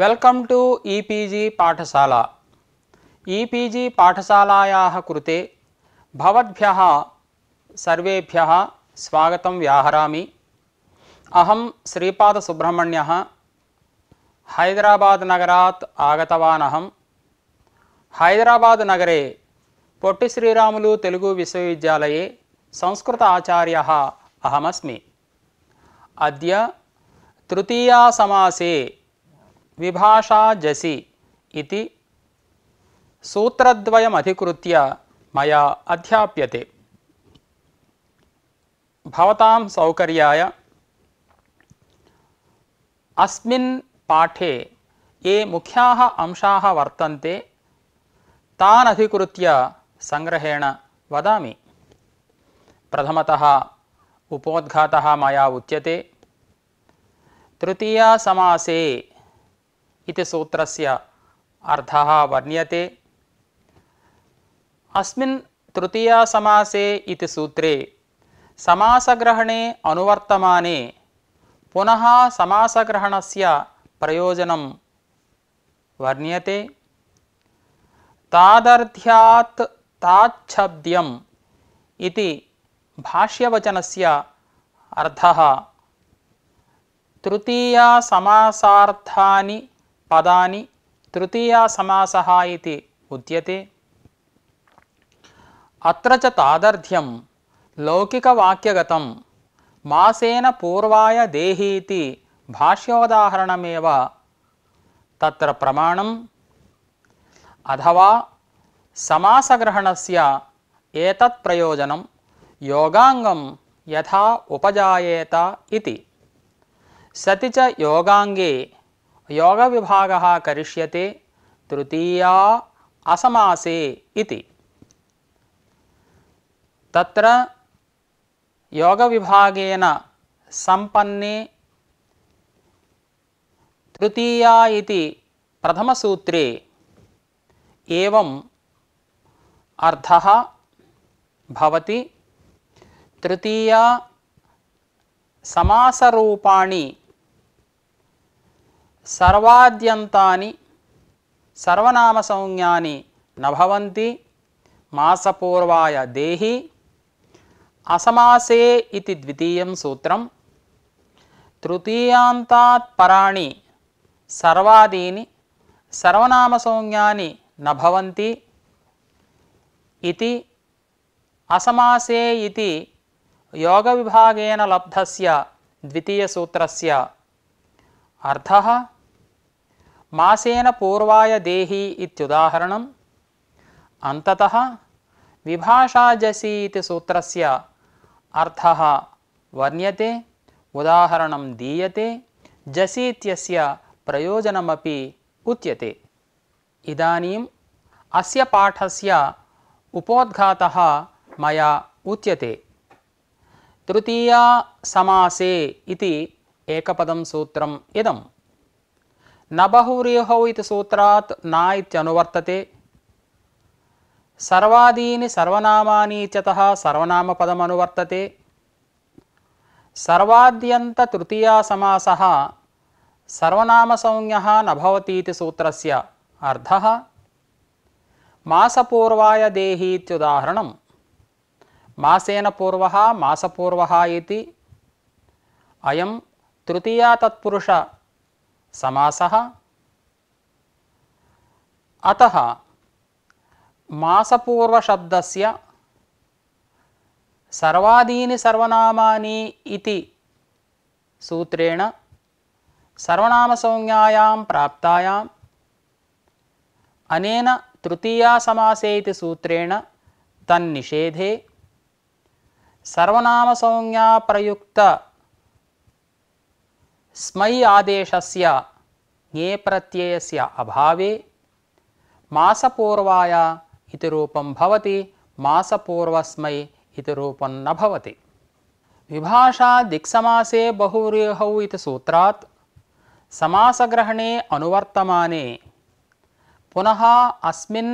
welcome to E P G पाठशाला E P G पाठशालायाः कृते भवद्भ्यः सर्वेभ्यः स्वागतं व्याहरामि अहं श्रीपादसुब्रह्मण्यः हैदराबाद्नगरात् आगतवान् अहं हैदराबाद्नगरे पोट्टिश्रीरामुलु तेलुगुविश्वविद्यालये संस्कृत आचार्यः अहमस्मि अद्य तृतीया समासे विभाषा जसी इति सूत्रद्वयमधिकृत्य मया अध्याप्यते भवतां सौकर्याय अस्मिन् पाठे ये मुख्याः अंशाः वर्तन्ते तान् अधिकृत्य सङ्ग्रहेण वदामि प्रथमतः उपोद्घातः मया उच्यते तृतीया समासे इति सूत्रस्य अर्थः वर्ण्यते अस्मिन् तृतीयसमासे इति सूत्रे समासग्रहणे अनुवर्तमाने पुनः समासग्रहणस्य प्रयोजनं वर्ण्यते तादर्थ्यात् ताच्छब्द्यम् इति भाष्यवचनस्य अर्थः तृतीयासमासार्थानि పదాని తృతీయ సమాస ఇది ఉద్యతే అత్ర చ తాదర్థ్యం లౌకికవాక్యగతం మాసేన పూర్వాయ దేహీతి భాష్యోదాహరణమే తత్ర ప్రమాణం అథవా సమాసగ్రహణస్య ఏతత్ ప్రయోజనం యోగాంగం యథా ఉపజాయేత ఇది సతి చ యోగాంగే योग विभाग करिष्यते तृतीया असमासे इति तत्र योगविभागेन संपन्ने तृतीया इति सूत्रे एवम् अर्थः भवति तृतीया समासरूपाणि సర్వాద్యంతాని సర్వనామ సంజ్ఞాని నభవంతి మాసపూర్వాయ దేహి అసమాసే ఇది ద్వితీయం సూత్రం తృతీయాంతాత్ పరాణి సర్వాదీని సర్వనామ సంజ్ఞాని నభవంతి ఇది అసమాసే ఇది యోగ విభాగేన లబ్ధస్య ద్వితీయ సూత్రస్య అర్థ मासेन पूर्वाय देहि इत्युदाहरणम् अन्ततः विभाषा इति सूत्रस्य अर्थः वर्ण्यते उदाहरणं दीयते जसि इत्यस्य प्रयोजनमपि उच्यते इदानीम् अस्य पाठस्य उपोद्घातः मया उच्यते तृतीया समासे इति एकपदं सूत्रम् इदम् न बहुव्रीहौ इति सूत्रात् न इत्यनुवर्तते सर्वादीनि सर्वनामानि इत्यतः सर्वनामपदमनुवर्तते सर्वाद्यन्ततृतीयासमासः सर्वनामसंज्ञः न भवति इति सूत्रस्य अर्थः मासपूर्वाय देही इत्युदाहरणं मासेन पूर्वः मासपूर्वः इति अयं तृतीया समासः अतः मासपूर्वशब्दस्य सर्वादीनि सर्वनामानि इति सूत्रेण सर्वनामसंज्ञायां प्राप्तायाम् अनेन तृतीया समासे इति सूत्रेण तन्निषेधे सर्वनामसंज्ञाप्रयुक्त स्मै आदेशस्य ज्ञे प्रत्ययस्य अभावे मासपूर्वाय इति रूपं भवति मासपूर्वस्मै इति रूपं न भवति विभाषा दिक्समासे बहुर्युहौ इति सूत्रात् समासग्रहणे अनुवर्तमाने पुनः अस्मिन्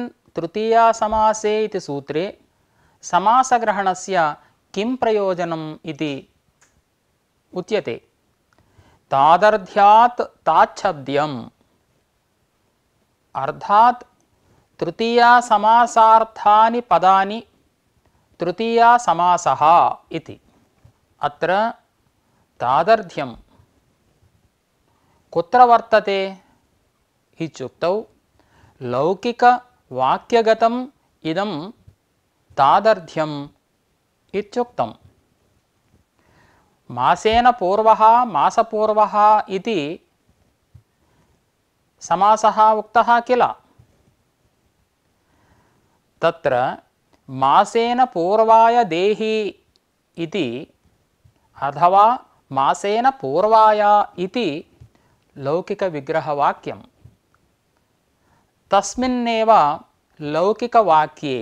समासे इति सूत्रे समासग्रहणस्य किं प्रयोजनम् इति उच्यते తాదర్ధ్యాత్ తాచ్ఛబ్ద్యం అర్థాత్ తృతీయ సమాసార్థాని పదాని తృతీయ సమాస ఇది అత్ర తాదర్థ్యం కుత్ర వర్తతే ఇచ్చుక్తౌ లౌకిక వాక్యగతం ఇదం తాదర్థ్యం ఇచ్చుక్తం మాసేన పూర్వ మాసపూర్వ ఇది సమాస ఉక్త కిల తత్ర మాసేన పూర్వాయ దేహి ఇది అథవా మాసేన పూర్వాయ ఇది లౌకిక విగ్రహవాక్యం తస్మిన్నేవ లౌకికవాక్యే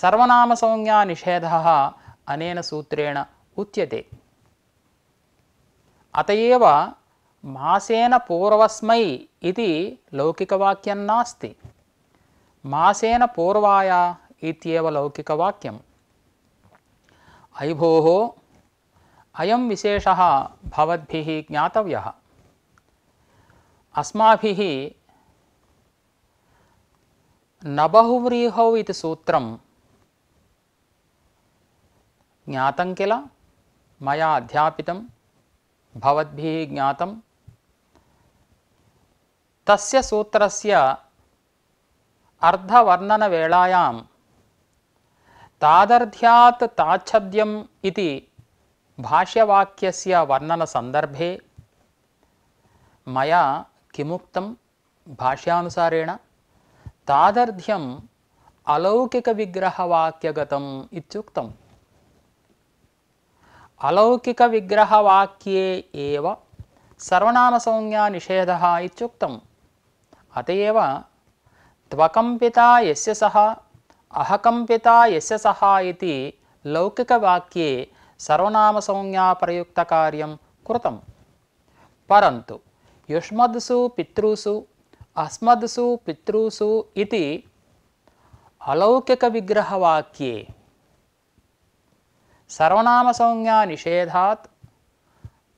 సర్వనామసంజ్ఞానిషేధ अनेन सूत्रेण उच्यते अत एव మాసేన పూర్వస్మై ఇది లౌకికవాక్యం నాస్తి మాసేన పూర్వాయ ఇత్యేవ లౌకికవాక్యం అయిభో అయం విశేష భవద్భి జ్ఞాతవ్య అస్మాభి నబహువ్రీహౌ ఇది సూత్రం ज्ञातं किल मैं अध्यापितं भवद्भिः ज्ञातं तस्य सूत्रस्य अर्धवर्णनवेलायां तादर्थ्यात् ताच्छद्यम् इति भाष्यवाक्यस्य वर्णनसन्दर्भे मया किमुक्तं भाष्यानुसारेण तादर्थ्यम् अलौकिकविग्रहवाक्यगतम् इत्युक्तम् अलौकिकविग्रहवाक्ये एव सर्वनामसंज्ञानिषेधः इत्युक्तम् अत एव त्वकं यस्य सः अहकम्पिता यस्य सः इति लौकिकवाक्ये सर्वनामसंज्ञाप्रयुक्तकार्यं कृतं परन्तु युष्मद्सु पितृसु अस्मद्सु पितृसु इति अलौकिकविग्रहवाक्ये सर्वनामसंज्ञानिषेधात्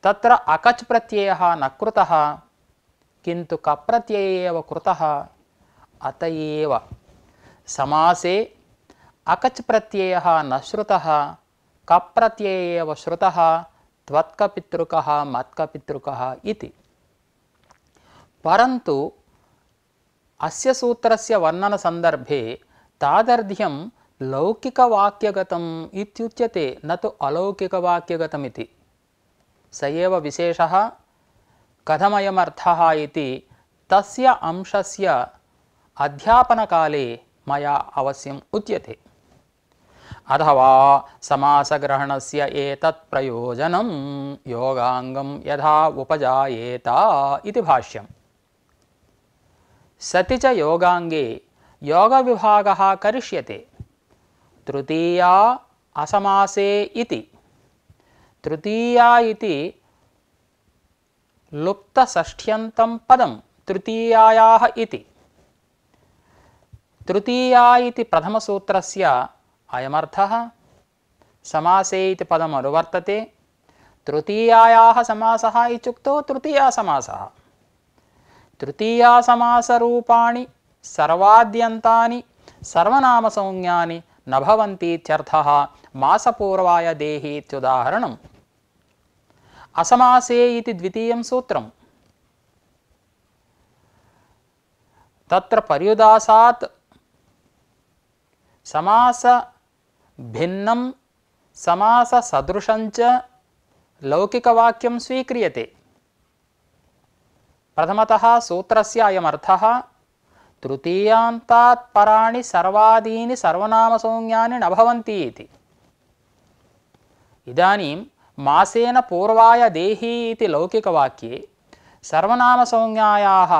तत्र अकच्प्रत्ययः न कृतः किन्तु कप्रत्यये एव कृतः अत एव समासे अकच्प्रत्ययः न श्रुतः कप्रत्यये एव श्रुतः त्वत्कपितृकः मत्कपितृकः इति परन्तु अस्य सूत्रस्य वर्णनसन्दर्भे तादर्थ्यं ಲೌಕಿಕವಾಕ್ಯಗತಂ ಇತ್ಯುಚ್ಯತೆ ನತು ಅಲೌಕಿಕವಾಕ್ಯಗತಮಿತಿ ಸಯೇವ ವಿಶೇಷ ಕಥಮಯಮರ್ಥ ಇತಿ ತಸ್ಯ ಅಂಶಸ್ಯ ಅಧ್ಯಾಪನಕಾಲೇ ಮಯ ಅವಶ್ಯಂ ಉಚ್ಯತೆ ಅಥವಾ ಸಮಾಸಗ್ರಹಣಸ್ಯ ಏತತ್ ಪ್ರಯೋಜನಂ ಯೋಗಾಂಗಂ ಯಥಾ ಉಪಜಾಯೇತ ಇತಿ ಭಾಷ್ಯಂ ಸತಿ ಚ ಯೋಗ ವಿಭಾಗ ಕರಿಷ್ಯತೆ తృతీయా అసమాసే ఇది తృతీయా ఇది లుప్త లుప్తషష్ట్యంతం పదం తృతీయాయా ఇది తృతీయా ఇది ప్రథమసూత్రస్య అయమర్థ సమాసే ఇది పదం అనువర్తతే తృతీయాయా సమాస ఇత్యుక్తో తృతీయా సమాస తృతీయా సమాసరూపాణి సర్వాద్యంతాని సంజ్ఞాని न भवन्तीत्यर्थः मासपूर्वाय देहि इत्युदाहरणम् असमासे इति द्वितीयं सूत्रम् तत्र पर्युदासात् समासभिन्नं समाससदृशञ्च लौकिकवाक्यं स्वीक्रियते प्रथमतः सूत्रस्य अयमर्थः पराणि सर्वादीनि सर्वनामसंज्ञानि न भवन्ति इति इदानीं मासेन पूर्वाय देही इति लौकिकवाक्ये सर्वनामसंज्ञायाः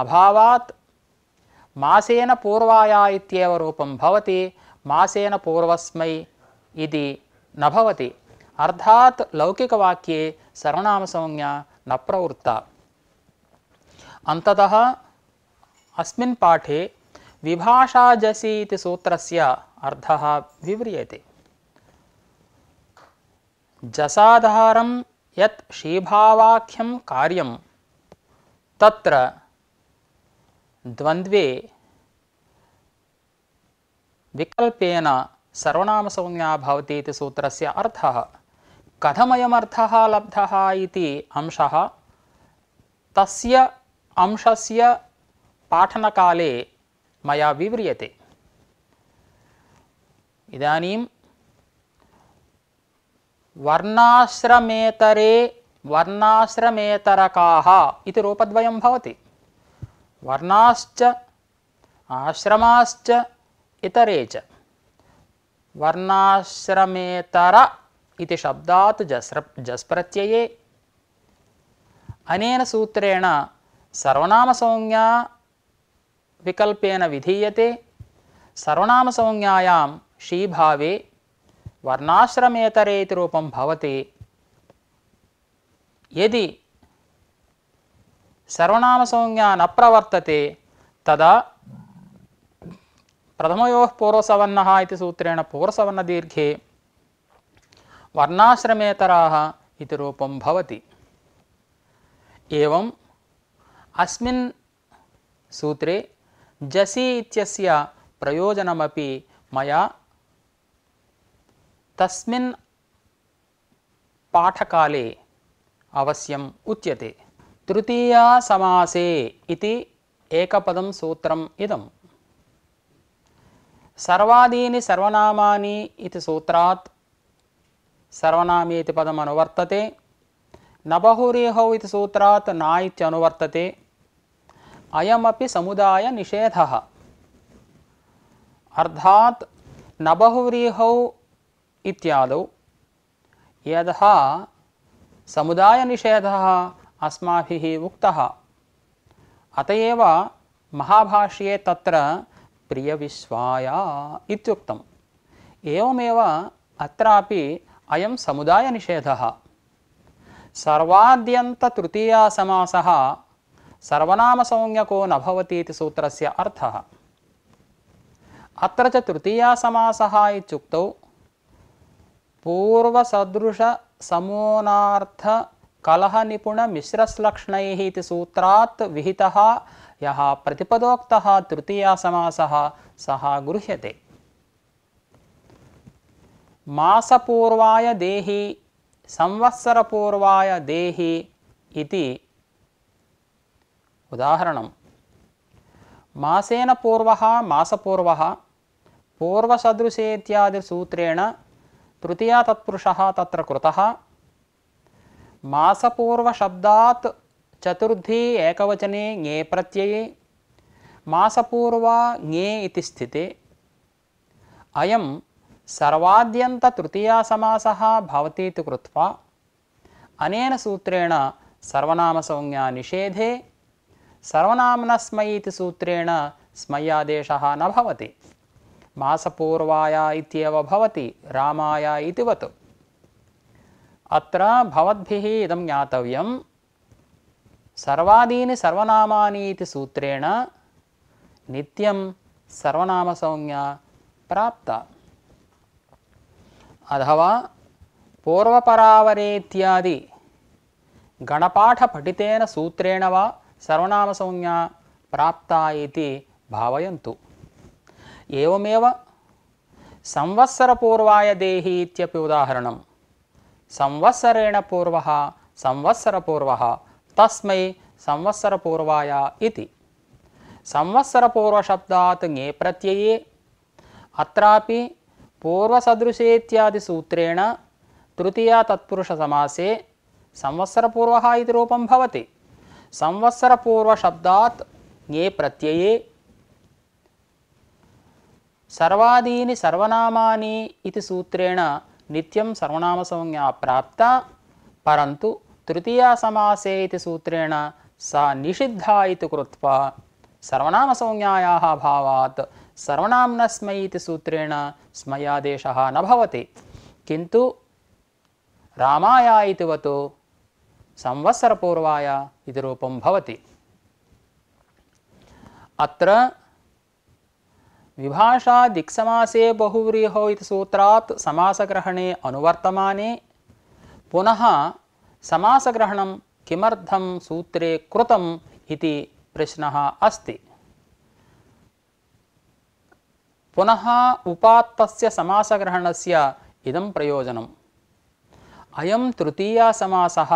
अभावात् मासेन पूर्वाय इत्येव रूपं भवति मासेन पूर्वस्मै इति न भवति अर्थात् लौकिकवाक्ये सर्वनामसंज्ञा न प्रवृत्ता अन्ततः अस्मिन् पाठे विभाषाजसि इति सूत्रस्य अर्थः विव्रियते जसाधारं यत् शीभावाख्यं कार्यं तत्र द्वन्द्वे विकल्पेन सर्वनामसंज्ञा भवति इति सूत्रस्य अर्थः कथमयमर्थः लब्धः इति अंशः तस्य अंशस्य पाठनकाले मया विव्रियते इदानीं वर्णाश्रमेतरे वर्णाश्रमेतरकाः इति रूपद्वयं भवति वर्णाश्च आश्रमाश्च इतरे च वर्णाश्रमेतर इति शब्दात् जस्र जस्प्रत्यये अनेन सूत्रेण सर्वनामसंज्ञा विकल्पेन विधीयते सर्वनामसंज्ञायां श्रीभावे वर्णाश्रमेतरे इति रूपं भवति यदि सर्वनामसंज्ञा न प्रवर्तते तदा प्रथमयोः पूर्वसवर्णः इति सूत्रेण पूर्वसवर्णदीर्घे वर्णाश्रमेतराः इति रूपं भवति एवम् अस्मिन् सूत्रे జసి ఇత్యస్య ప్రయోజనమపి మయా తస్మిన్ పాఠకాలే అవశ్యం ఉచ్యతే తృతీయా సమాసే ఇది ఏకపదం సూత్రం ఇదం సర్వాదీని సర్వనామాని ఇది సూత్రాత్ సర్వనామీతి పదం అనువర్తతే నబహురీహౌ ఇది సూత్రాత్ నా ఇత్యనువర్తతే अयमपि समुदायनिषेधः अर्थात् न बहुव्रीहौ इत्यादौ यतः समुदायनिषेधः अस्माभिः उक्तः अत एव महाभाष्ये तत्र प्रियविश्वाय इत्युक्तम् एवमेव अत्रापि अयं समुदायनिषेधः सर्वाद्यन्ततृतीयसमासः ಸರ್ವನಾಮಸಂಜ್ಞಕೋ ನಭವತೀತಿ ಸೂತ್ರಸ್ಯ ಅರ್ಥ ಅತ್ರ ಚ ತೃತೀಯ ಸಮಾಸಃ ಇತ್ಯುಕ್ತೌ ನಿಪುಣ ಮಿಶ್ರಸ್ಲಕ್ಷಣೈ ಇತಿ ಸೂತ್ರಾತ್ ವಿಹಿತ ಯಹ प्रतिपदोक्तः ತೃತೀಯ समासः ಸಹ ಗೃಹ್ಯತೆ ಮಾಸಪೂರ್ವಾಯ ದೇಹಿ ಸಂವತ್ಸರಪೂರ್ವಾಯ ದೇಹಿ ಇತಿ उदाहरणं मासेन पूर्वः मासपूर्वः पूर्वसदृशे इत्यादिसूत्रेण तृतीया तत्पुरुषः तत्र कृतः मासपूर्वशब्दात् चतुर्थी एकवचने ङे प्रत्यये मासपूर्वा ङे इति स्थिते अयं सर्वाद्यन्ततृतीयासमासः भवति इति कृत्वा अनेन सूत्रेण सर्वनामसंज्ञानिषेधे సర్వనామన స్మయితి సూత్రేణ స్మయాదేశ నభవతి మాసపూర్వాయ ఇవతి రామాయ ఇతివత్ అత్ర భవద్భిః ఇదం జ్ఞాతవ్యం సర్వాదీని సర్వనామానీతి సూత్రేణ నిత్యం సర్వనామసంజ్ఞ ప్రాప్త అథవా పూర్వపరావరేత్యాది గణపాఠపఠితేన సూత్రేణ వా सर्वनाम संज्ञा प्राप्ता इति भावयन्तु एवमेव संवत्सरपूर्वाय देहि इत्यपि उदाहरणं संवत्सरेण पूर्वः संवत्सरपूर्वः तस्मै संवत्सरपूर्वाय इति संवत्सरपूर्वशब्दात् ङे प्रत्यये अत्रापि पूर्वसदृशेत्यादिसूत्रेण तृतीया तत्पुरुषसमासे संवत्सरपूर्वः इति रूपं भवति संवत्सर पूर्व शब्दात ये प्रत्यये सर्वादीनि सर्वनामानि इति सूत्रेण नित्यं सर्वनामसंज्ञा प्राप्ता परन्तु तृतीया समासे इति सूत्रेण सा निषिद्धा इति कृत्वा सर्वनामसंज्ञायाः भावात् सर्वनाम्नस्मै इति सूत्रेण स्मयादेशः न भवति किन्तु रामाया इतिवत् संवत्सरपूर्वाय इति रूपं भवति अत्र विभाषा दिक्समासे बहुव्रीहो इति सूत्रात् समासग्रहणे अनुवर्तमाने पुनः समासग्रहणं किमर्थं सूत्रे कृतम् इति प्रश्नः अस्ति पुनः उपात्तस्य समासग्रहणस्य इदं प्रयोजनम् अयं समासः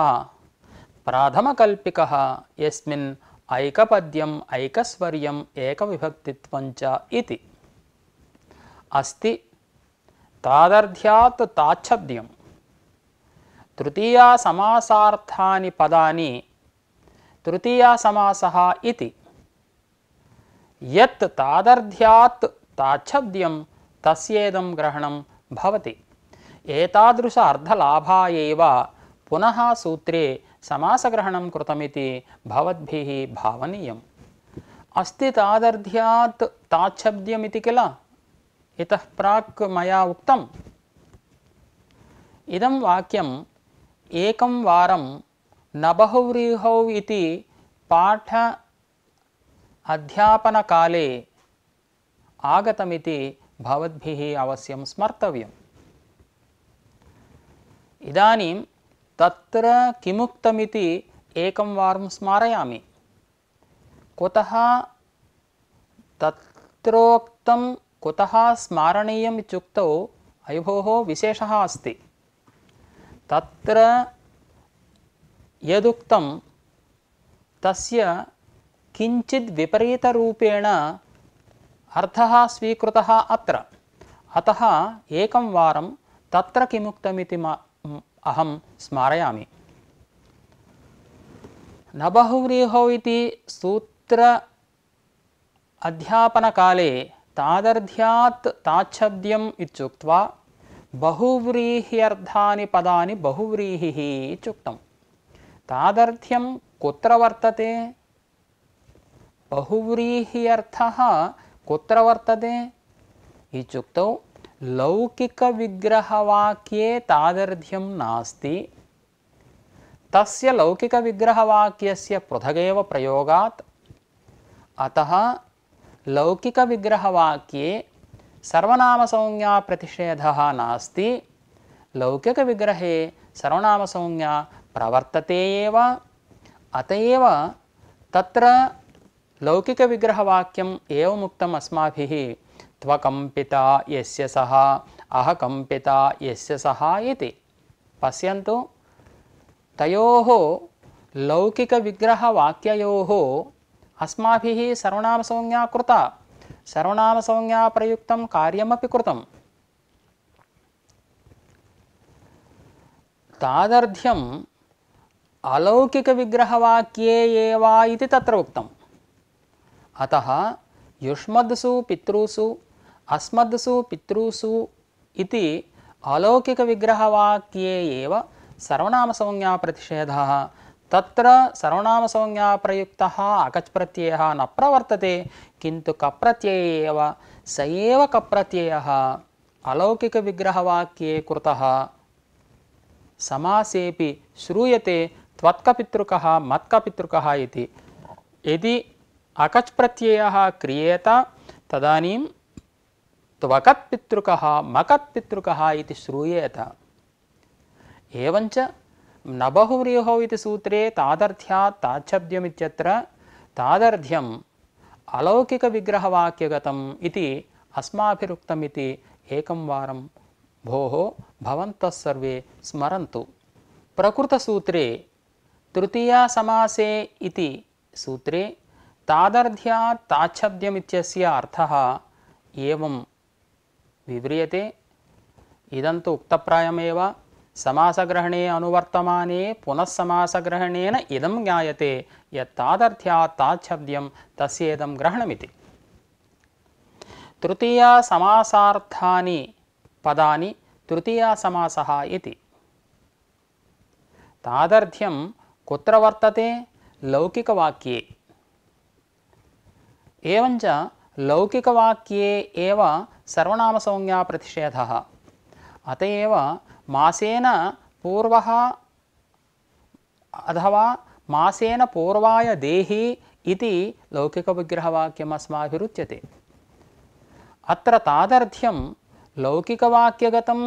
प्राथमकल्पिकः यस्मिन् ऐकपद्यम् ऐकस्वर्यम् एकविभक्तित्वञ्च इति अस्ति तादर्थ्यात् ताच्छब्द्यं तृतीयासमासार्थानि पदानि तृतीयासमासः इति यत् तादर्थ्यात् ताच्छब्द्यं तस्येदं ग्रहणं भवति एतादृश एव पुनः सूत्रे समासग्रहणं कृतमिति भवद्भिः भावनीयम् अस्ति किल इतः प्राक् मया उक्तम् इदं वाक्यम् एकं वारं नबहुव्रीहौ इति पाठ अध्यापनकाले आगतमिति भवद्भिः अवश्यं स्मर्तव्यम् इदानीं తత్ర కిముక్తమితి ఏకం వారం స్మారయామి కుతః తత్రోక్తం కుతః స్మరణీయం ఇత్యుక్తౌ అయోభోः విశేష అస్తి తత్ర యదుక్తం తస్య కించిద్ విపరీతరూపేణ అర్థ స్వీకృత అత్ర అత ఏకం వారం తత్ర కిముక్తమితి अहम स्मारयामि न इति सूत्र अध्यापन काले ताच्छब्द्यम् बहुव्रीह्यर्था पदा पदानि बहुव्रीहिः इत्युक्तं तादर्थ्यं कुत्र वर्तते बहुव्रीह्यर्थः कुत्र वर्तते इत्युक्तौ लौकिकविग्रहवाक्ये तादर्थ्यं नास्ति तस्य लौकिकविग्रहवाक्यस्य पृथगेव प्रयोगात् अतः लौकिकविग्रहवाक्ये सर्वनामसंज्ञाप्रतिषेधः नास्ति लौकिकविग्रहे सर्वनामसंज्ञा प्रवर्तते एव अत एव तत्र लौकिकविग्रहवाक्यम् एवमुक्तम् अस्माभिः त्वकम्पिता यस्य सः अहकम्पिता यस्य सः इति पश्यन्तु तयोः लौकिकविग्रहवाक्ययोः अस्माभिः सर्वनामसंज्ञा कृता सर्वनामसंज्ञाप्रयुक्तं कार्यमपि कृतम् तादर्थ्यम् अलौकिकविग्रहवाक्ये एव इति तत्र उक्तम् अतः युष्मद्सु पितृषसु ಅಸ್ಮದ್ಸು ಪಿತೃಸು ಇತಿ ಅಲೌಕಿಕ ಸರ್ವನಾಮ ಸಂಜ್ಞಾ ಪ್ರತಿಷೇಧ ತತ್ರ ಸರ್ವನಾಮ ಸಂಜ್ಞಾ ಪ್ರಯುಕ್ತ ಅಕಚ್ ಪ್ರತ್ಯಯ ನ ಪ್ರವರ್ತತೆ ಕಿಂತು ಕಪ್ರತ್ಯಯೇವ ಸೇವ ಕಪ್ರತ್ಯಯ ಅಲೌಕಿಕ ಅಲೌಕಿಕವಿಗ್ರಹವಾಕ್ಯೇ ಕೃತ ಸಮಾಸೇಪಿ ಶ್ರೂಯತೆ ತ್ವತ್ಕಪಿತೃಕ ಮತ್ಕಪಿತೃಕ ಇತಿ ಯದಿ ಅಕಚ್ ಪ್ರತ್ಯಯ ಕ್ರಿಯೇತ ತದಾನೀಂ త్వకత్పితృక మకత్పితృక ఇది శ్రూయేత ఏవంచ నబహువ్రీహో ఇది సూత్రే తాదర్థ్యాత్ తాచ్ఛబ్ద్యమిత్యత్ర తాదర్థ్యం अलौकिकविग्रहवाक्यगतम् इति अस्माभिरुक्तमिति एकं वारं भोः भवन्तः सर्वे स्मरन्तु प्रकृतसूत्रे तृतीयासमासे इति सूत्रे तादर्थ्यात् ताच्छब्द्यमित्यस्य अर्थः एवं विव्रियते इदं तु उक्तप्रायमेव समासग्रहणे अनुवर्तमाने पुनः समासग्रहणेन इदं ज्ञायते यत्तादर्थ्यात् ताच्छब्द्यं तस्येदं तृतीय तृतीया समासार्थानि पदानि तृतीया समासः इति तादर्थ्यं कुत्र वर्तते लौकिकवाक्ये एवञ्च लौकिकवाक्ये एव सर्वनामसंज्ञाप्रतिषेधः अत एव मासेन पूर्वः अथवा मासेन पूर्वाय देहि इति लौकिकविग्रहवाक्यम् अस्माभिरुच्यते अत्र तादर्थ्यं लौकिकवाक्यगतम्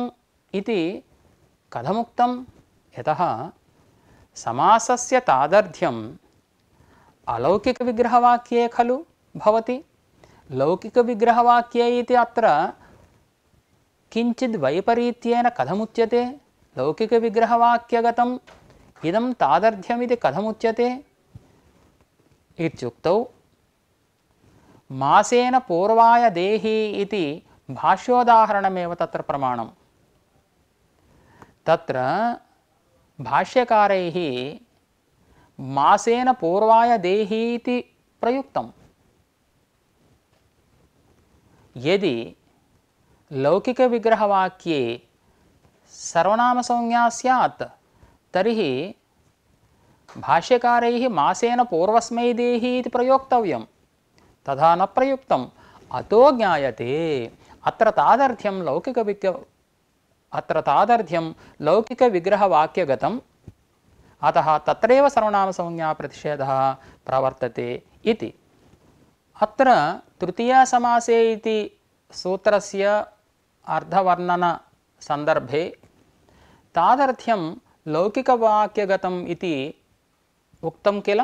इति कथमुक्तं यतः समासस्य तादर्थ्यम् अलौकिकविग्रहवाक्ये खलु भवति लौकिकविग्रहवाक्ये इति अत्र किञ्चिद् वैपरीत्येन कथमुच्यते लौकिकविग्रहवाक्यगतम् इदं तादर्थ्यमिति कथमुच्यते इत्युक्तौ मासेन पूर्वाय देहि इति त्र तत्र प्रमाणं तत्र पूर्वाय देहि इति यदि लौकिकविग्रहवाक्ये सर्वनामसंज्ञा स्यात् तर्हि भाष्यकारैः मासेन पूर्वस्मै देहि इति प्रयोक्तव्यं तथा न प्रयुक्तम् అతో జ్ఞాయతే అత్ర తాదర్థ్యం లౌకిక విగ్ర అత్ర తాదర్థ్యం లౌకిక విగ్రహవాక్యగతం అత తత్రేవ సర్వనామసంజ్ఞా ప్రతిషేధ ప్రవర్తతే ఇది अत्र तृतीयसमासे इति सूत्रस्य अर्धवर्णनसन्दर्भे तादर्थ्यं लौकिकवाक्यगतम् इति उक्तं किल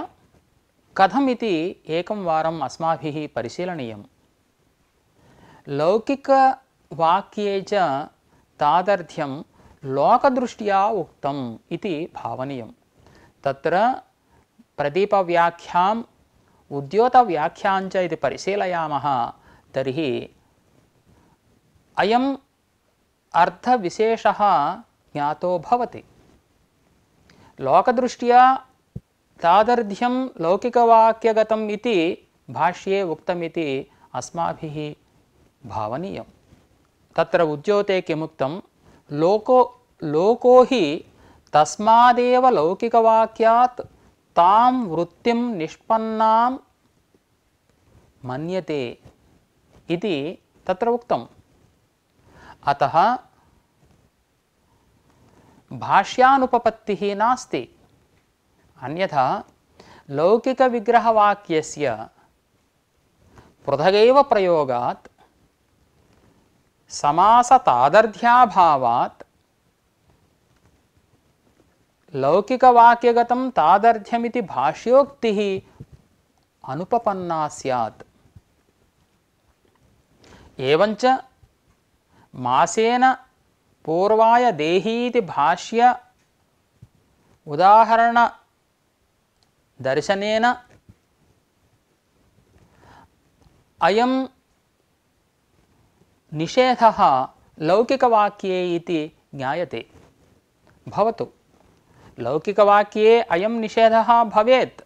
कथम् इति एकं वारम् अस्माभिः परिशीलनीयं लौकिकवाक्ये च तादर्थ्यं लोकदृष्ट्या उक्तम् इति भावनीयं तत्र प्रदीपव्याख्यां उद्योत व्याख्या परिशीलयामः तरी अयम् अर्थविशेषः ज्ञातो भवति लोकदृष्ट्या तादर्थ्यं भाष्ये उतमी अस्मा भावनीय त्र उद्योते कि लोको लोको हि तस्मादेव लौकिकवाक्या वृत्ति निष्पन्ना మన్యతే ఇది తత్ర ఉక్తం అత భాష్యానుపపత్తి నాస్తి అన్యథా లౌకిక విగ్రహవాక్యస్య పృథగైవ ప్రయోగాత్ సమాసతాదర్థ్యాభావాత్ లౌకికవాక్యగతం తాదర్థ్యమితి భాష్యోక్తి అనుపపన్నా సత్ एवञ्च मासेन पूर्वाय देहीति भाष्य भाष्य उदाहरणदर्शनेन अयं निषेधः लौकिकवाक्ये इति ज्ञायते भवतु लौकिकवाक्ये अयं निषेधः भवेत्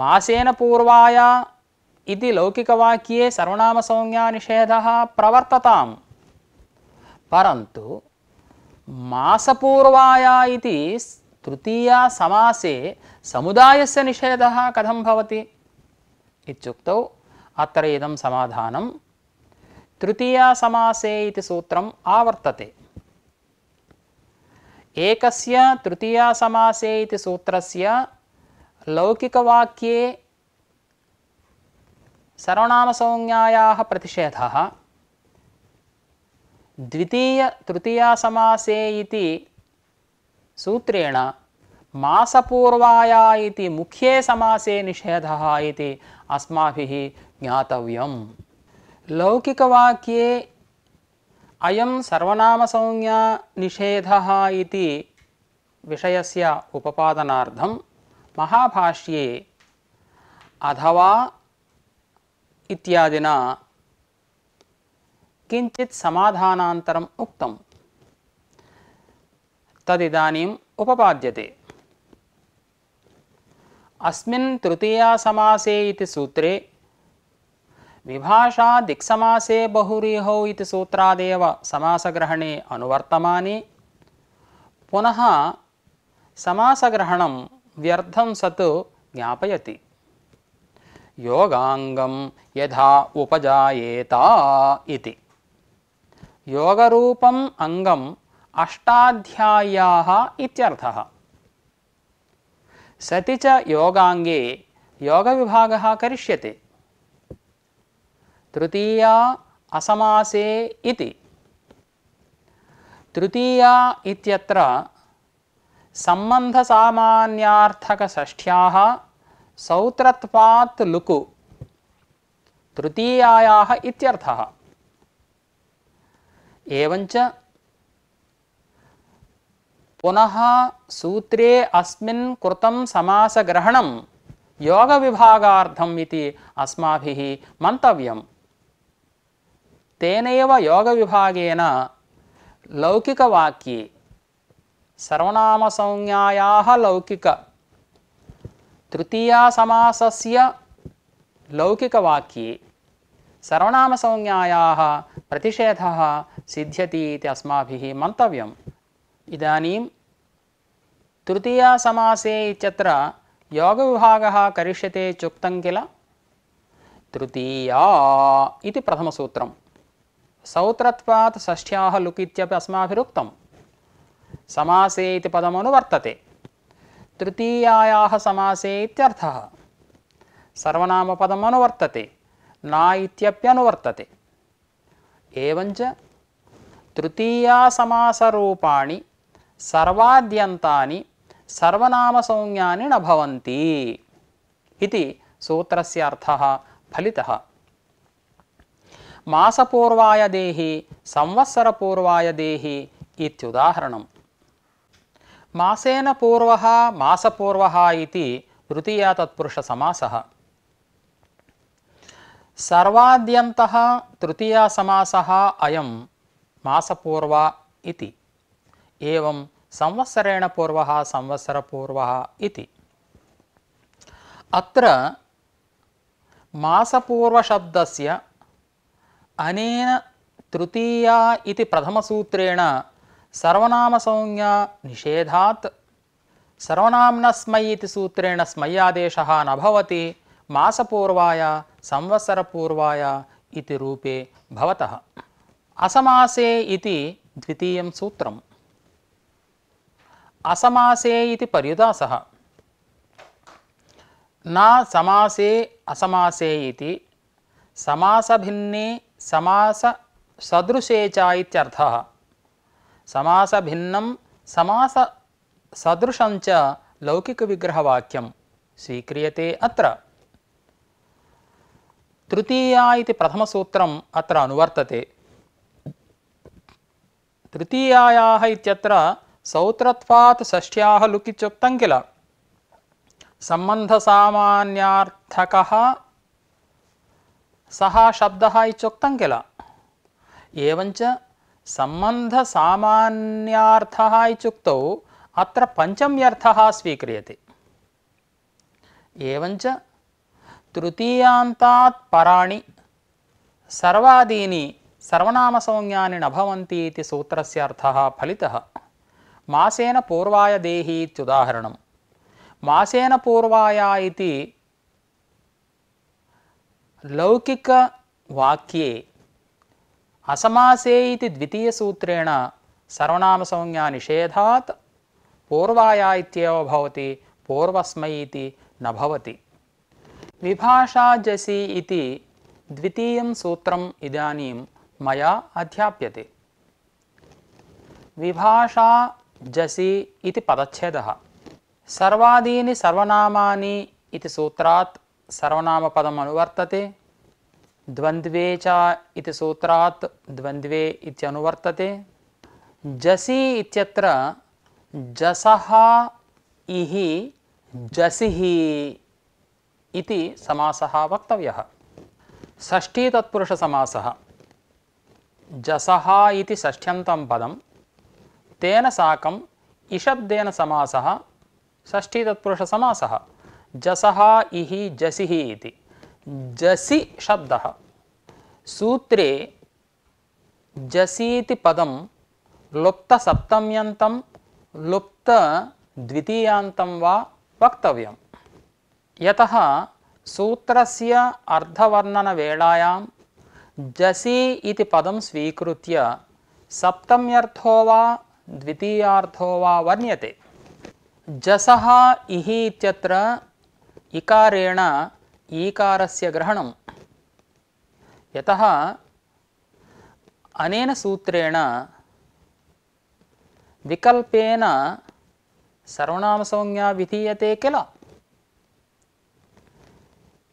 मासेन पूर्वाय इति लौकिकवाक्ये सर्वनामसंज्ञानिषेधः प्रवर्ततां परन्तु मासपूर्वाया इति तृतीया समासे समुदायस्य निषेधः कथं भवति इत्युक्तौ अत्र इदं समाधानं तृतीया समासे इति सूत्रम् आवर्तते एकस्य तृतीया समासे इति सूत्रस्य लौकिकवाक्ये सर्वनामसंज्ञायाः प्रतिषेधः द्वितीयतृतीयासमासे इति सूत्रेण मासपूर्वाया इति मुख्ये समासे निषेधः इति अस्माभिः ज्ञातव्यम् लौकिकवाक्ये अयं सर्वनामसंज्ञा निषेधः इति विषयस्य उपपादनार्थं महाभाष्ये अथवा इत्यादिना किञ्चित् समाधानान्तरम् उक्तं तदिदानीम् उपपाद्यते अस्मिन् तृतीयासमासे इति सूत्रे विभाषा दिक्समासे बहुरीहौ इति सूत्रादेव समासग्रहणे अनुवर्तमाने पुनः समासग्रहणं व्यर्थं सत् ज्ञापयति योगाङ्गं यथा उपजायेत इति योगरूपम् अङ्गम् अष्टाध्याय्याः इत्यर्थः सति च योगाङ्गे योगविभागः करिष्यते तृतीया असमासे इति तृतीया इत्यत्र सम्बन्धसामान्यार्थकषष्ठ्याः సౌత్రత్వాత్ లుకు తృతీయాయా ఏవంచ పునః సూత్రే అస్మిన్ కృతం సమాసగ్రహణం యోగ విభాగార్థం ఇది అస్మాభి మంతవ్యం తేనేవ యోగ విభాగేన లౌకికవాక్యే సర్వనామసంజ్ఞాయా లౌకిక तृतीयासमासस्य लौकिकवाक्ये सर्वनामसंज्ञायाः प्रतिषेधः सिद्ध्यति इति अस्माभिः मन्तव्यम् इदानीं तृतीयासमासे इत्यत्र योगविभागः करिष्यते इत्युक्तं किल तृतीया इति प्रथमसूत्रं सौत्रत्वात् षष्ठ्याः लुक् इत्यपि अस्माभिरुक्तं समासे इति पदमनुवर्तते ತೃತೀಯಾಯಾಹ ಸಮಾಸೆ ಇತ್ಯರ್ಥ ಸರ್ವನಾಮಪದಂ ಅನುವರ್ತತೆ ನಾ ಇತ್ಯಪ್ಯನುವರ್ತತೆ ಏವಂಚ ತೃತೀಯಾ ಸಮಾಸರೂಪಾಣಿ ಸರ್ವಾದ್ಯಂತಾನಿ ಸರ್ವನಾಮ ನ ನಭವಂತಿ ಇತಿ ಸೂತ್ರಸ್ಯ ಫಲಿತಃ ಮಾಸಪೂರ್ವಾಯ ದೇಹಿ ಸಂವತ್ಸರಪೂರ್ವಾಯ ದೇಹಿ ಇತ್ಯುದಾಹರಣಂ ಮಾಸೇನ ಪೂರ್ವ ಮಾಸಪೂರ್ವ ಇತಿ ತೃತೀಯ ತತ್ಪುರುಷ ಸಮಾಸ ಸರ್ವಾದ್ಯಂತ ತೃತೀಯ ಸಮಾಸ ಅಯಂ ಮಾಸಪೂರ್ವ ಇತಿ ಏವಂ ಸಂವತ್ಸರೇಣ ಪೂರ್ವ ಸಂವತ್ಸರಪೂರ್ವ ಇತಿ ಅತ್ರ ಮಾಸಪೂರ್ವಶಬ್ದಸ್ಯ ಅನೇನ ತೃತೀಯ ಇತಿ ಪ್ರಥಮಸೂತ್ರೇಣ सर्वनाम संज्ञा निषेधा सर्वनाम्न स्मै सूत्रेण स्मय्यादेशः नवती मसपूर्वाय संवत्सरपूर्वाय रूपे असमासे द्वितीय सूत्र असमासे पर्युदास न समासे असमासे इति समासभिन्ने समास सदृशे इत्यर्थः समास भिन्नं समास सदृशंच लौकिक विग्रहवाक्यं स्वीक्रियते अत्र तृतीया इति प्रथमसूत्रम् अत्र अनुवर्तते तृतीयायाः इत्यत्र सौत्रत्वात् षष्ट्याः लुकित्युक्तं किल सम्बन्धसामान्यार्थकः सः शब्दः इत्युक्तं किल एवञ्च సంబంధ సామాన్యార్థ ఇుక్తౌ అత్ర పంచమ్యర్థ స్వీక్రియతే ఏవంచ తృతీయాంతాత్ పరాణి సర్వాదీని సర్వనామసంజ్ఞాని నభవంతి ఇది సూత్రస్య అర్థ ఫలిత మాసేన పూర్వాయ దేహి ఇత్యుదాహరణం మాసేన పూర్వాయ ఇది లౌకిక వాక్యే असमासे इति द्वितीयसूत्रेण सर्वनामसंज्ञानिषेधात् पूर्वाया इत्येव भवति पूर्वस्मै इति न भवति विभाषाजसि इति द्वितीयं सूत्रम् इदानीं मया अध्याप्यते विभाषा जसि इति पदच्छेदः सर्वादीनि सर्वनामानि इति सूत्रात् सर्वनामपदम् अनुवर्तते द्वन्द्वे च इति सूत्रात् द्वन्द्वे इत्यनुवर्तते जसि इत्यत्र जसः इहि जसिः इति समासः वक्तव्यः षष्ठीतत्पुरुषसमासः जसः इति षष्ठ्यन्तं पदं तेन साकम् इशब्देन समासः षष्ठीतत्पुरुषसमासः जसः इहि जसिः इति जसी शब्दः सूत्रे जसीति पदं लुप्तसप्तम्यन्तं लुप्तद्वितीयान्तं वा वक्तव्यं यतः सूत्रस्य अर्धवर्णनवेलायां जसी इति पदं स्वीकृत्य सप्तम्यर्थो वा द्वितीयार्थो वा वर्ण्यते जसः इहि इत्यत्र इकारेण ಈಕಾರಸ್ಯ ಗ್ರಹಣಂ ಯತಃ ಅನೇನ ಸೂತ್ರೇಣ ವಿಕಲ್ಪೇನ ಸರ್ವನಾಮಸಂಜ್ಞಾ ವಿಧೀಯತೆ ಕೆಲ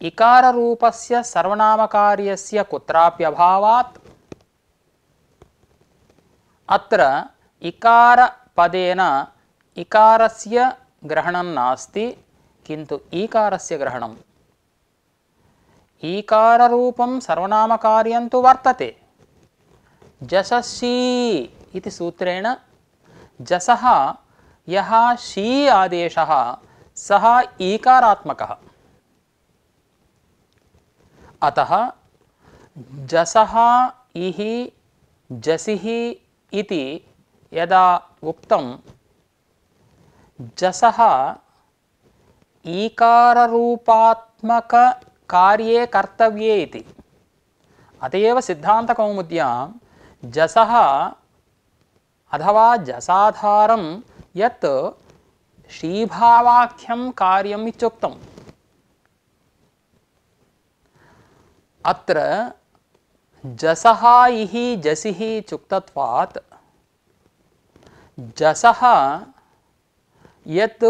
ಇಕಾರರೂಪಸ್ಯ ಸರ್ವನಾಮಕಾರ್ಯಸ್ಯ ಕುತ್ರಾಪ್ಯಭಾವಾತ್ ಅತ್ರ ಇಕಾರ ಪದೇನ ಇಕಾರಸ್ಯ ಗ್ರಹಣಂ ನಾಸ್ತಿ ಕಿಂತು ಈಕಾರಸ್ಯ ಗ್ರಹಣಂ ईकाररूपं कार्य तु वर्तते जससी सूत्रेण जस यः शी आदेशः सः अतः जस इसी यदा उक्तं जस ईकाररूपात्मक कार्ये कर्तव्ये अतएव सिद्धांतकौमुद्या जस अथवा जसाधारम यत् श्रीभावाख्यं कार्यम् इत्युक्तम् अत्र जसः इहि जसिः इत्युक्तत्वात् जसः यत्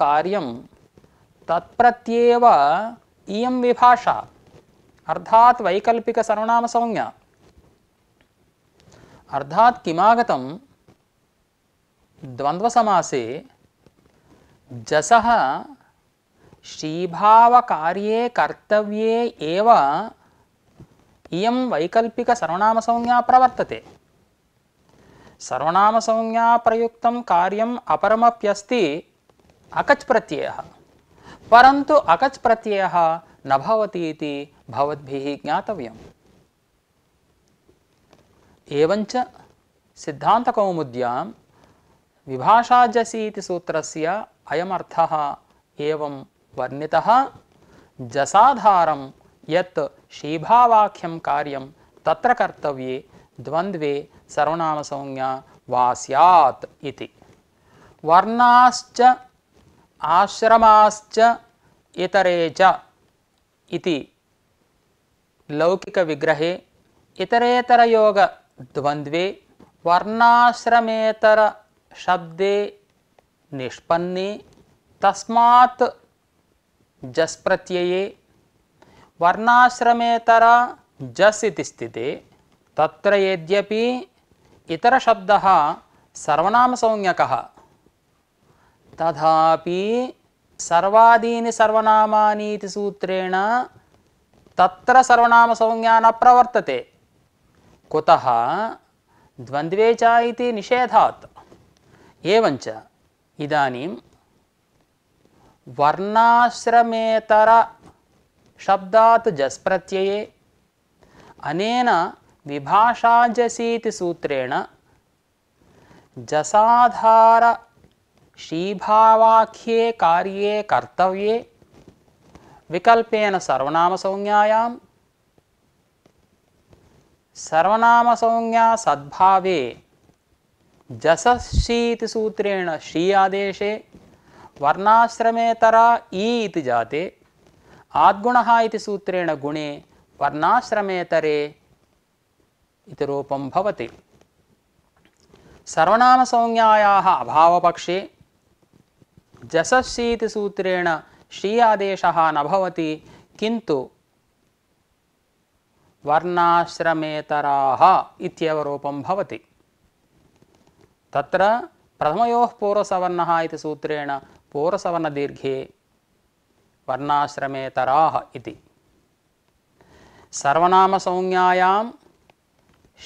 कार्यं तत्प्रत्येव इयं विभाषा अर्थात वैकल्पिक सर्वनाम संज्ञा अर्थात किमागतम द्वंद्व समासे जसः श्रीभाव कर्तव्ये एव इयं वैकल्पिक संज्ञा प्रवर्तते सर्वनाम संज्ञा प्रयुक्तं कार्यम् अपरमप्यस्ति अकच् प्रत्ययः परंतु अकच् प्रत्यय न भवती भवद्भिः ज्ञातव्यम् एवञ्च सिद्धान्तकौमुद्यां विभाषाजसि इति सूत्रस्य अयमर्थः एवं वर्णितः जसाधारं यत् शीभावाख्यं तत्र कर्तव्ये द्वन्द्वे सर्वनामसंज्ञा वा स्यात् वर्णाश्च ಆಶ್ರಮಾಶ್ಚ ಇತರೆ ಚ ಇತಿ ಯೋಗ ದ್ವಂದ್ವೆ ವರ್ಣಾಶ್ರಮೇತರ ಶಬ್ದೆ ನಿಷ್ಪನ್ನೆ ತಸ್ಮಾತ್ ಜಸ್ ಪ್ರತ್ಯಯೇ ವರ್ಣಾಶ್ರಮೇತರ ಜಸ್ ಇತಿ ಸ್ಥಿತಿ ತತ್ರ ಯದ್ಯಪಿ ಇತರ ಶಬ್ದ ಸರ್ವನಾಮ ಸಂಜ್ಞಕಃ तथापि सर्वादीनि सर्वनामानि सूत्रेण तत्र संज्ञा न प्रवर्तते कुतः द्वन्द्वे च इति निषेधात् एवञ्च इदानीं वर्णाश्रमेतरशब्दात् जस्प्रत्यये अनेन विभाषाजसीति सूत्रेण जसाधार शीभावाख्ये कार्ये कर्तव्ये विकल्पेन सर्वनामसंज्ञायां सर्वनामसंज्ञा सद्भावे जसशीति सूत्रेण शी आदेशे वर्णाश्रमेतरा ई इति जाते आद्गुण इति सूत्रेण गुणे वर्णाश्रमेतरे इति रूपं भवति सर्वनामसंज्ञायाः अभावपक्षे ಜಸಸ್ಸೀತಿ ಸೂತ್ರೇಣ ಶ್ರೀಯಾದೇಶ ನಭವತಿ ಕಿಂತು ವರ್ಣಾಶ್ರಮೇತರಾ ಇತ್ಯವ ಭವತಿ ತತ್ರ ಪ್ರಥಮಯೋ ಪೂರ್ವಸವರ್ಣ ಇತಿ ಸೂತ್ರೇಣ ಪೂರ್ವಸವರ್ಣದೀರ್ಘೆ ವರ್ಣಾಶ್ರಮೇತರಾ ಇತಿ ಸರ್ವನಾಮಸಂಜ್ಞಾಯಾಂ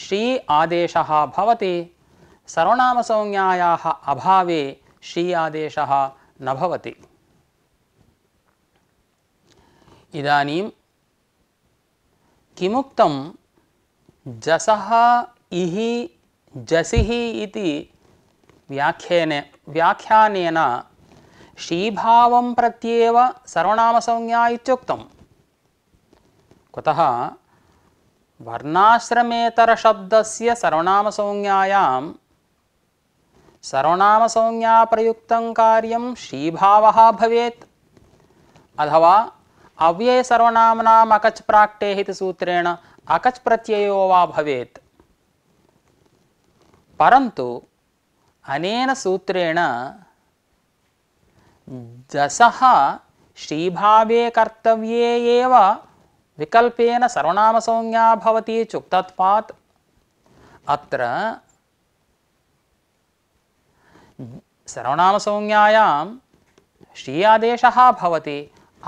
ಶ್ರೀ ಆದೇಶ ಭವತಿ ಶ್ರೀ ಆದೇಶ न भवति इदानीं किमुक्तं जसः इ जसिः इति व्याख्येन व्याख्यानेन शीभावं प्रत्येव सर्वनामसंज्ञा इत्युक्तम् कुतः वर्णाश्रमेतरशब्दस्य सर्वनामसंज्ञायाम् सर्वनामसंज्ञाप्रयुक्तं कार्यं श्रीभावः भवेत् अथवा अव्यय सर्वनाम्नाम् अकच्प्राक्टेः इति सूत्रेण अकच्प्रत्ययो वा भवेत् परन्तु अनेन सूत्रेण जसः श्रीभावे कर्तव्ये एव विकल्पेन सर्वनामसंज्ञा भवति चुक्तत्वात् अत्र श्री आदेशः भवति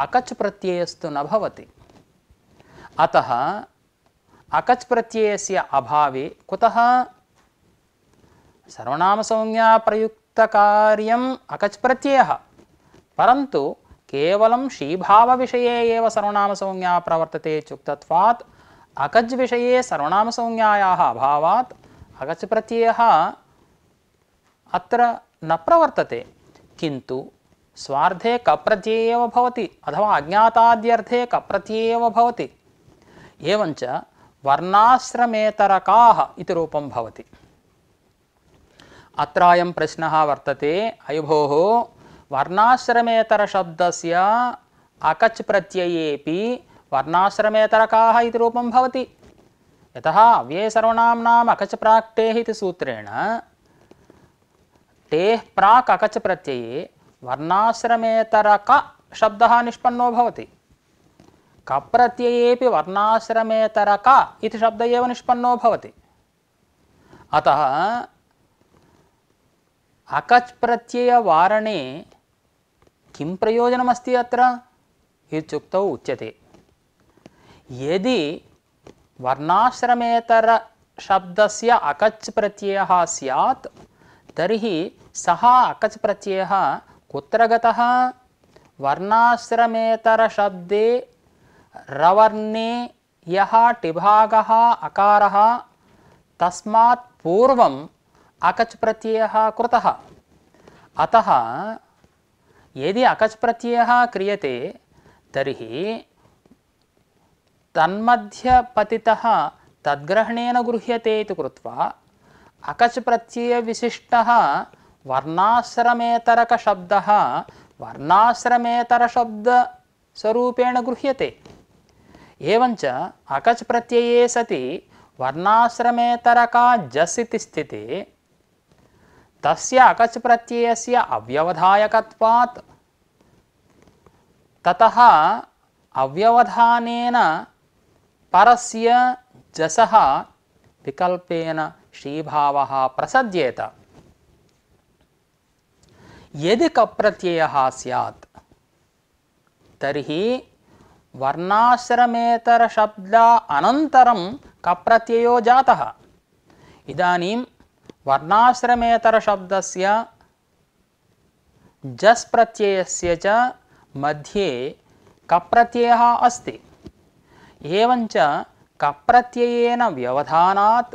अकच् प्रत्ययस्तु न भवति अतः अकच् प्रत्ययस्य अभावे कुतः कार्यं अकच् प्रत्ययः परन्तु केवलं विषये एव संज्ञा प्रवर्तते चुक्तत्वात् अकज् विषये संज्ञायाः अभावात् अकच् प्रत्ययः अत्र न प्रवर्तते किन्तु स्वार्थे कप्रत्यये एव भवति अथवा अज्ञाताद्यर्थे कप्रत्यये एव भवति एवञ्च वर्णाश्रमेतरकाः इति रूपं भवति अत्रायं प्रश्नः वर्तते अयि वर्णाश्रमेतरशब्दस्य अकच् प्रत्ययेपि वर्णाश्रमेतरकाः इति रूपं भवति यतः अव्ययसर्वनाम्नाम् अकच् प्राक्तेः इति सूत्रेण तेः प्राक् अकच प्रत्यये वर्णाश्रमेतरक शब्दः निष्पन्नो भवति कप्रत्ययेपि वर्णाश्रमेतरक इति शब्द एव निष्पन्नो भवति अतः अकच् प्रत्ययवारणे किं प्रयोजनमस्ति अत्र इत्युक्तौ उच्यते यदि वर्णाश्रमेतरशब्दस्य अकच् प्रत्ययः स्यात् तर्हि सः अकच्प्रत्ययः कुत्र गतः वर्णाश्रमेतरशब्दे रवर्णे यः टिभागः अकारः तस्मात् पूर्वम् अकच्प्रत्ययः कृतः अतः यदि अकच्प्रत्ययः क्रियते तर्हि तन्मध्य पतितः तद्ग्रहणेन गृह्यते इति कृत्वा अकच्प्रत्ययविशिष्टः वर्णाश्रमेतरकशब्दः वर्णाश्रमेतरशब्दस्वरूपेण गृह्यते एवञ्च अकच् प्रत्यये सति वर्णाश्रमेतरका जस् इति स्थिते तस्य अकच् प्रत्ययस्य अव्यवधायकत्वात् ततः अव्यवधानेन परस्य जसः विकल्पेन श्रीभावः प्रसज्येत यदि कप्रत्ययः स्यात् तर्हि वर्णाश्रमेतरशब्दा अनन्तरं कप्रत्ययो जातः इदानीं वर्णाश्रमेतरशब्दस्य जस् प्रत्यय से मध्ये कप्रत्ययः अस्ति एवञ्च कप्रत्ययेन व्यवधानात्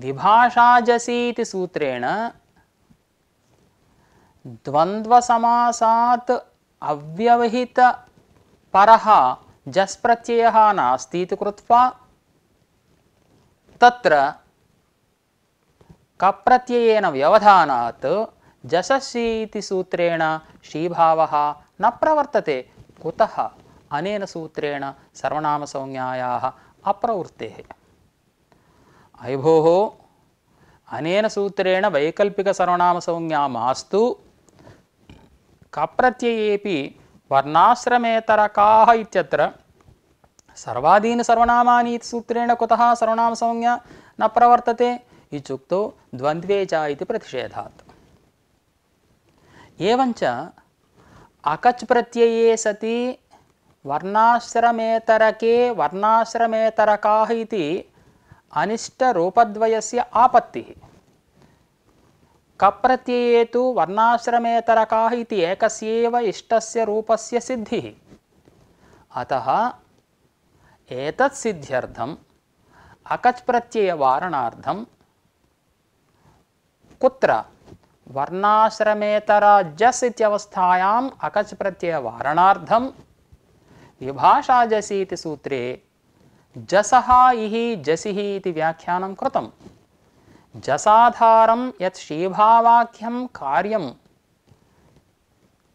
द्विभाषाजसीति सूत्रेण द्वन्द्वसमासात् अव्यवहितपरः जस्प्रत्ययः नास्ति इति कृत्वा तत्र कप्रत्ययेन व्यवधानात् जशस्सी इति सूत्रेण श्रीभावः न प्रवर्तते कुतः अनेन सूत्रेण सर्वनामसंज्ञायाः अप्रवृत्तेः अयि भोः अनेन सूत्रेण वैकल्पिकसर्वनामसंज्ञा मास्तु కప్రత్యయేపి వర్ణాశ్రమేతరకాహ ఇత్యత్ర సర్వాధీన సర్వనామాని సూత్రేణ కుత సర్వనామ సంజ్ఞ న ప్రవర్తతే ఇచ్చుక్తో ద్వంద్వే చ ఇది ప్రతిషేధాత్ ఏవంచ అకచ్ ప్రత్యయే సతి వర్ణాశ్రమేతరకే వర్ణాశ్రమేతరకాహ ఇది అనిష్ట రూపద్వయస్య ఆపత్తి कप्रत्यये तु वर्णाश्रमेतरकाः इति एकस्यैव इष्टस्य रूपस्य सिद्धिः अतः एतत् सिद्ध्यर्थम् अकच् प्रत्ययवारणार्थं कुत्र वर्णाश्रमेतर जस् इत्यवस्थायाम् अकच् प्रत्ययवारणार्थं विभाषाजसि इति सूत्रे जसहा इहि जसिः इति व्याख्यानं कृतम् జసాధారం యత్ శీభావాఖ్యం కార్యం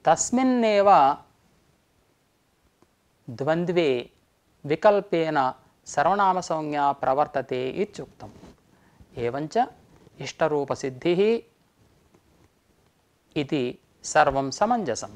తస్మిన్నేవ ద్వంద్వే వికల్పేన సర్వనామ సర్వనామసంజ్ఞా ప్రవర్తతే ఇత్యుక్తం ఏవంచ ఇష్టరూపసిద్ధి ఇది సర్వం సమంజసం